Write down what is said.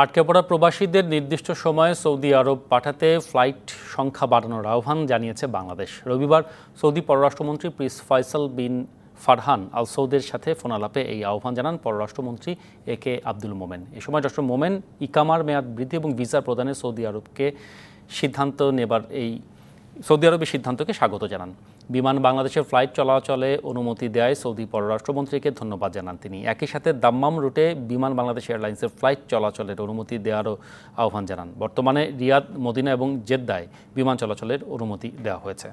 আটকে পড়া প্রবাসীদের নির্দিষ্ট সময়ে সৌদি আরব পাঠাতে ফ্লাইট সংখ্যা বাড়ানোর আহ্বান জানিয়েছে বাংলাদেশ রবিবার সৌদি পররাষ্ট্রমন্ত্রী প্রিস ফয়সাল বিন ফারহান আল সৌদের সাথে ফোনালাপে এই আহ্বান জানান পররাষ্ট্রমন্ত্রী এ কে আব্দুল মোমেন এ সময় ডক্টর মোমেন ইকামার মেয়াদ বৃদ্ধি এবং ভিসা প্রদানে সৌদি আরবকে সিদ্ধান্ত নেবার এই সৌদি আরবের সিদ্ধান্তকে স্বাগত জানান বিমান বাংলাদেশের ফ্লাইট চলাচলে অনুমতি দেয় সৌদি পররাষ্ট্রমন্ত্রীকে ধন্যবাদ জানান তিনি একই সাথে দাম্মাম রুটে বিমান বাংলাদেশ এয়ারলাইন্সের ফ্লাইট চলাচলের অনুমতি দেওয়ারও আহ্বান জানান বর্তমানে রিয়াদ মদিনা এবং জেদ্দায় বিমান চলাচলের অনুমতি দেওয়া হয়েছে